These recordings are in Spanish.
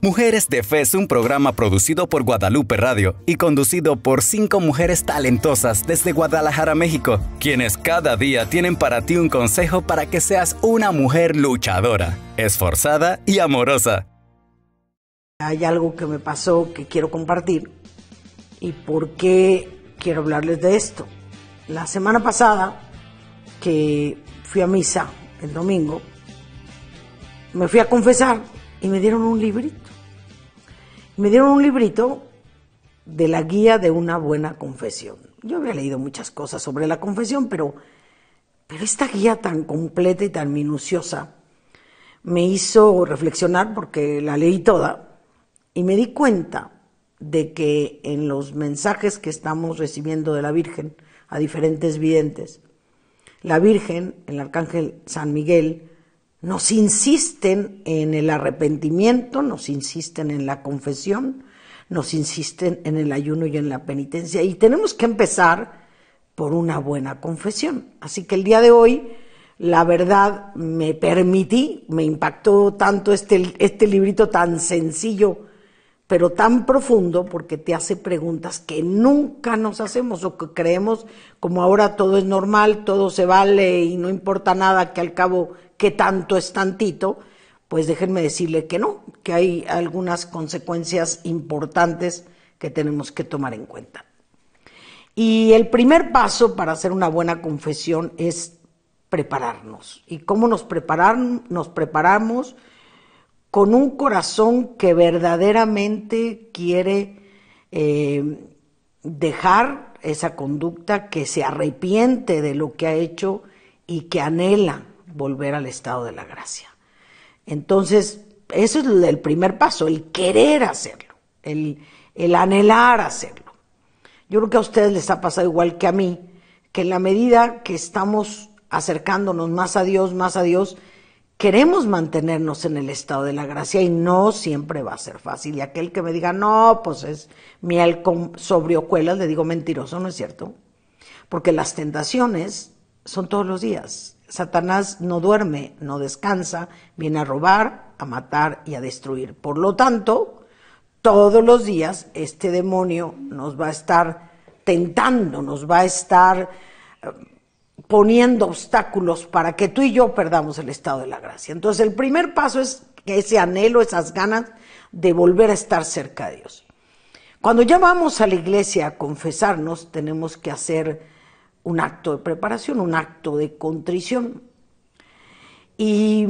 Mujeres de Fe es un programa producido por Guadalupe Radio y conducido por cinco mujeres talentosas desde Guadalajara, México, quienes cada día tienen para ti un consejo para que seas una mujer luchadora, esforzada y amorosa. Hay algo que me pasó que quiero compartir y por qué quiero hablarles de esto. La semana pasada que fui a misa el domingo, me fui a confesar y me dieron un librito me dieron un librito de la guía de una buena confesión. Yo había leído muchas cosas sobre la confesión, pero, pero esta guía tan completa y tan minuciosa me hizo reflexionar porque la leí toda y me di cuenta de que en los mensajes que estamos recibiendo de la Virgen a diferentes videntes, la Virgen, el Arcángel San Miguel, nos insisten en el arrepentimiento, nos insisten en la confesión, nos insisten en el ayuno y en la penitencia. Y tenemos que empezar por una buena confesión. Así que el día de hoy, la verdad, me permití, me impactó tanto este, este librito tan sencillo pero tan profundo porque te hace preguntas que nunca nos hacemos o que creemos como ahora todo es normal, todo se vale y no importa nada, que al cabo que tanto es tantito, pues déjenme decirle que no, que hay algunas consecuencias importantes que tenemos que tomar en cuenta. Y el primer paso para hacer una buena confesión es prepararnos. ¿Y cómo nos, nos preparamos? con un corazón que verdaderamente quiere eh, dejar esa conducta, que se arrepiente de lo que ha hecho y que anhela volver al estado de la gracia. Entonces, eso es el primer paso, el querer hacerlo, el anhelar hacerlo. Yo creo que a ustedes les ha pasado igual que a mí, que en la medida que estamos acercándonos más a Dios, más a Dios, queremos mantenernos en el estado de la gracia y no siempre va a ser fácil. Y aquel que me diga, no, pues es miel sobre sobriocuelas, le digo mentiroso, ¿no es cierto? Porque las tentaciones son todos los días. Satanás no duerme, no descansa, viene a robar, a matar y a destruir. Por lo tanto, todos los días este demonio nos va a estar tentando, nos va a estar eh, poniendo obstáculos para que tú y yo perdamos el estado de la gracia. Entonces el primer paso es que ese anhelo, esas ganas de volver a estar cerca de Dios. Cuando ya vamos a la iglesia a confesarnos, tenemos que hacer un acto de preparación, un acto de contrición. Y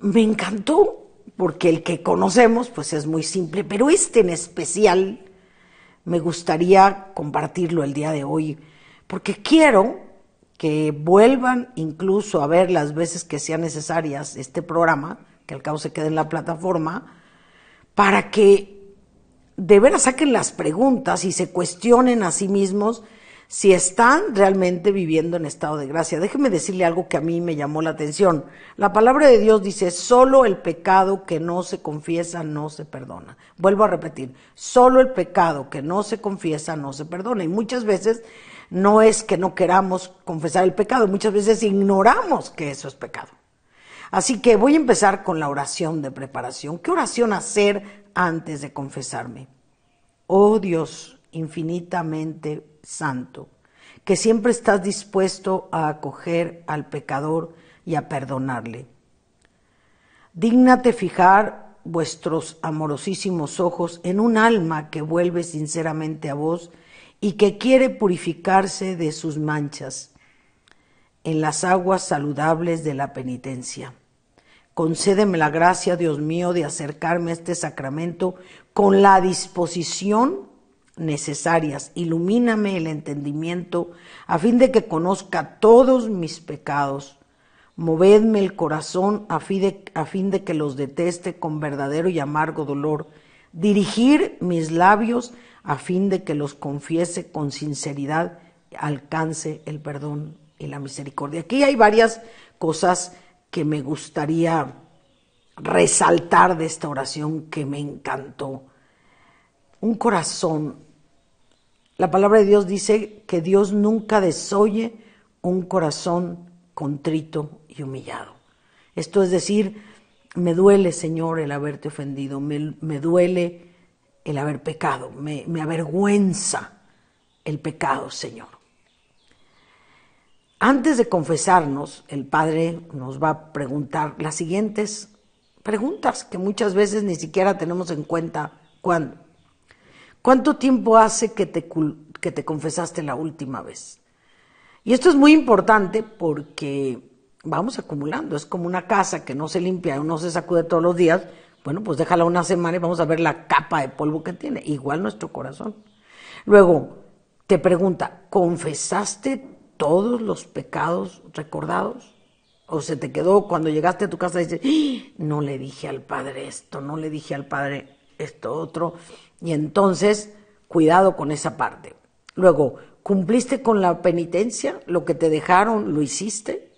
me encantó, porque el que conocemos pues es muy simple, pero este en especial me gustaría compartirlo el día de hoy, porque quiero que vuelvan incluso a ver las veces que sean necesarias este programa, que al cabo se quede en la plataforma, para que de veras saquen las preguntas y se cuestionen a sí mismos si están realmente viviendo en estado de gracia. Déjeme decirle algo que a mí me llamó la atención. La palabra de Dios dice, solo el pecado que no se confiesa no se perdona. Vuelvo a repetir, solo el pecado que no se confiesa no se perdona. Y muchas veces no es que no queramos confesar el pecado, muchas veces ignoramos que eso es pecado. Así que voy a empezar con la oración de preparación. ¿Qué oración hacer antes de confesarme? Oh Dios, infinitamente santo, que siempre estás dispuesto a acoger al pecador y a perdonarle. Dígnate fijar vuestros amorosísimos ojos en un alma que vuelve sinceramente a vos y que quiere purificarse de sus manchas en las aguas saludables de la penitencia. Concédeme la gracia, Dios mío, de acercarme a este sacramento con la disposición necesarias. Ilumíname el entendimiento a fin de que conozca todos mis pecados. Movedme el corazón a fin, de, a fin de que los deteste con verdadero y amargo dolor. Dirigir mis labios a fin de que los confiese con sinceridad, alcance el perdón y la misericordia. Aquí hay varias cosas que me gustaría resaltar de esta oración que me encantó. Un corazón la palabra de Dios dice que Dios nunca desoye un corazón contrito y humillado. Esto es decir, me duele, Señor, el haberte ofendido, me, duele el haber pecado, me, me avergüenza el pecado, Señor. Antes de confesarnos, el Padre nos va a preguntar las siguientes preguntas que muchas veces ni siquiera tenemos en cuenta cuando ¿Cuánto tiempo hace que te, que te confesaste la última vez? Y esto es muy importante porque vamos acumulando, es como una casa que no se limpia, no se sacude todos los días, bueno, pues déjala una semana y vamos a ver la capa de polvo que tiene, igual nuestro corazón. Luego, te pregunta, ¿confesaste todos los pecados recordados? ¿O se te quedó cuando llegaste a tu casa y dices, ¡Ah! no le dije al Padre esto, no le dije al Padre esto otro, y entonces cuidado con esa parte. Luego, ¿cumpliste con la penitencia? ¿Lo que te dejaron lo hiciste?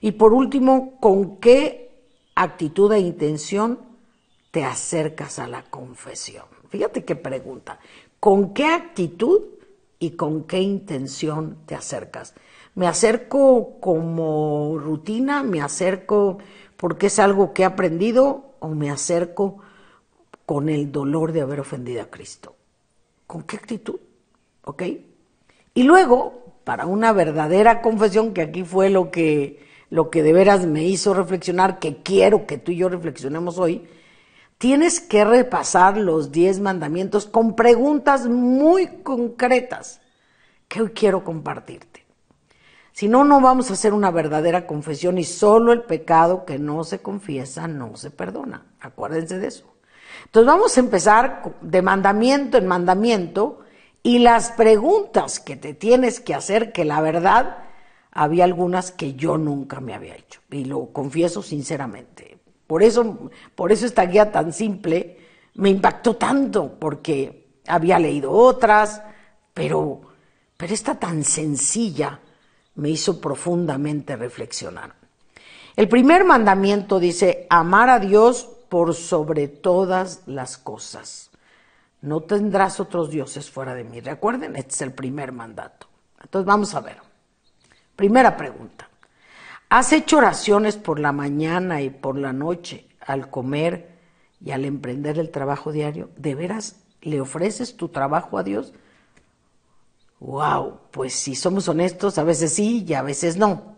Y por último, ¿con qué actitud e intención te acercas a la confesión? Fíjate qué pregunta. ¿Con qué actitud y con qué intención te acercas? Me acerco como rutina, me acerco porque es algo que he aprendido o me acerco con el dolor de haber ofendido a Cristo. ¿Con qué actitud? ¿Ok? Y luego, para una verdadera confesión, que aquí fue lo que, lo que de veras me hizo reflexionar, que quiero que tú y yo reflexionemos hoy, tienes que repasar los diez mandamientos con preguntas muy concretas que hoy quiero compartirte. Si no, no vamos a hacer una verdadera confesión y solo el pecado que no se confiesa no se perdona. Acuérdense de eso. Entonces vamos a empezar de mandamiento en mandamiento y las preguntas que te tienes que hacer, que la verdad, había algunas que yo nunca me había hecho, y lo confieso sinceramente. Por eso, por eso esta guía tan simple me impactó tanto, porque había leído otras, pero, pero esta tan sencilla me hizo profundamente reflexionar. El primer mandamiento dice, amar a Dios por sobre todas las cosas. No tendrás otros dioses fuera de mí. Recuerden, este es el primer mandato. Entonces vamos a ver. Primera pregunta. ¿Has hecho oraciones por la mañana y por la noche al comer y al emprender el trabajo diario? ¿De veras le ofreces tu trabajo a Dios? Wow, pues si somos honestos, a veces sí y a veces no.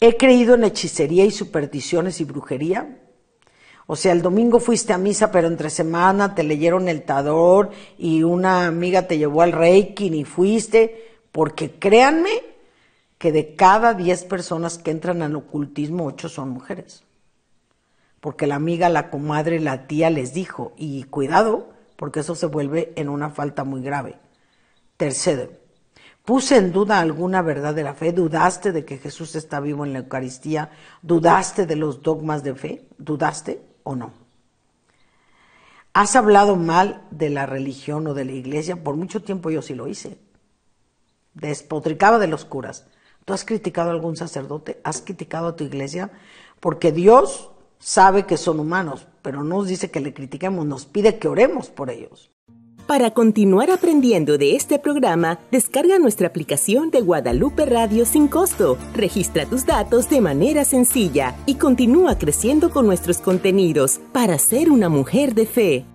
He creído en hechicería y supersticiones y brujería. O sea, el domingo fuiste a misa, pero entre semana te leyeron el tador y una amiga te llevó al reiki y fuiste, porque créanme que de cada 10 personas que entran al ocultismo, 8 son mujeres. Porque la amiga, la comadre, la tía les dijo, y cuidado, porque eso se vuelve en una falta muy grave. Tercero, puse en duda alguna verdad de la fe, dudaste de que Jesús está vivo en la Eucaristía, dudaste de los dogmas de fe, dudaste o no. ¿Has hablado mal de la religión o de la iglesia? Por mucho tiempo yo sí lo hice. Despotricaba de los curas. ¿Tú has criticado a algún sacerdote? ¿Has criticado a tu iglesia? Porque Dios sabe que son humanos, pero no nos dice que le critiquemos, nos pide que oremos por ellos. Para continuar aprendiendo de este programa, descarga nuestra aplicación de Guadalupe Radio sin costo, registra tus datos de manera sencilla y continúa creciendo con nuestros contenidos para ser una mujer de fe.